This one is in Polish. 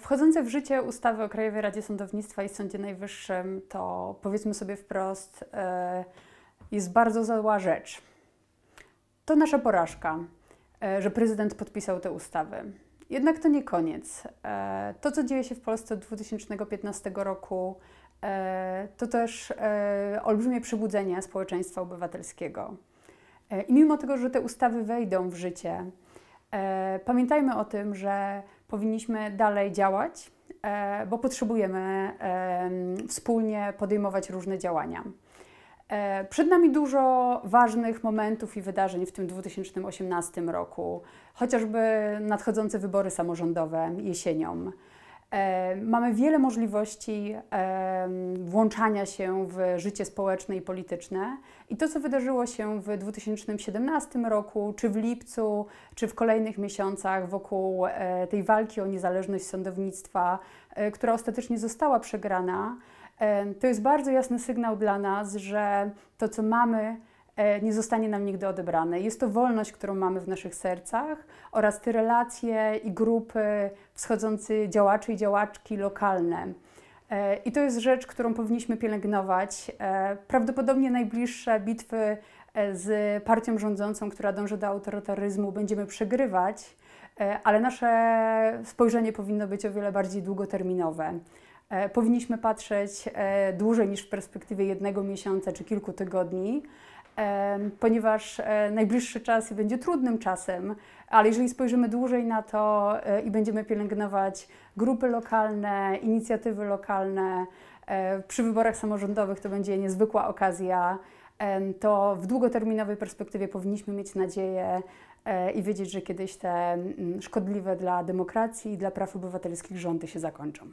Wchodzące w życie ustawy o Krajowej Radzie Sądownictwa i Sądzie Najwyższym to powiedzmy sobie wprost e, jest bardzo zła rzecz. To nasza porażka, e, że prezydent podpisał te ustawy. Jednak to nie koniec. E, to, co dzieje się w Polsce od 2015 roku, to też olbrzymie przebudzenie społeczeństwa obywatelskiego. I mimo tego, że te ustawy wejdą w życie, E, pamiętajmy o tym, że powinniśmy dalej działać, e, bo potrzebujemy wspólnie podejmować różne działania. E, przed nami dużo ważnych momentów i wydarzeń w tym 2018 roku, chociażby nadchodzące wybory samorządowe jesienią. E, mamy wiele możliwości e, włączania się w życie społeczne i polityczne. I to, co wydarzyło się w 2017 roku, czy w lipcu, czy w kolejnych miesiącach wokół e, tej walki o niezależność sądownictwa, która ostatecznie została przegrana, to jest bardzo jasny sygnał dla nas, że to, co mamy, E, nie zostanie nam nigdy odebrane. Jest to wolność, którą mamy w naszych sercach oraz te relacje i grupy wschodzący działaczy i działaczki lokalne. E, I to jest rzecz, którą powinniśmy pielęgnować. E, prawdopodobnie najbliższe bitwy z partią rządzącą, która dąży do autorytaryzmu, będziemy przegrywać, ale nasze spojrzenie powinno być o wiele bardziej długoterminowe. Powinniśmy patrzeć dłużej niż w perspektywie jednego miesiąca czy kilku tygodni ponieważ e, najbliższy czas będzie trudnym czasem, ale jeżeli spojrzymy dłużej na to e, i będziemy pielęgnować grupy lokalne, inicjatywy lokalne, e, przy wyborach samorządowych to będzie niezwykła okazja, to w długoterminowej perspektywie powinniśmy mieć nadzieję i wiedzieć, że kiedyś te szkodliwe dla demokracji i dla praw obywatelskich rządy się zakończą.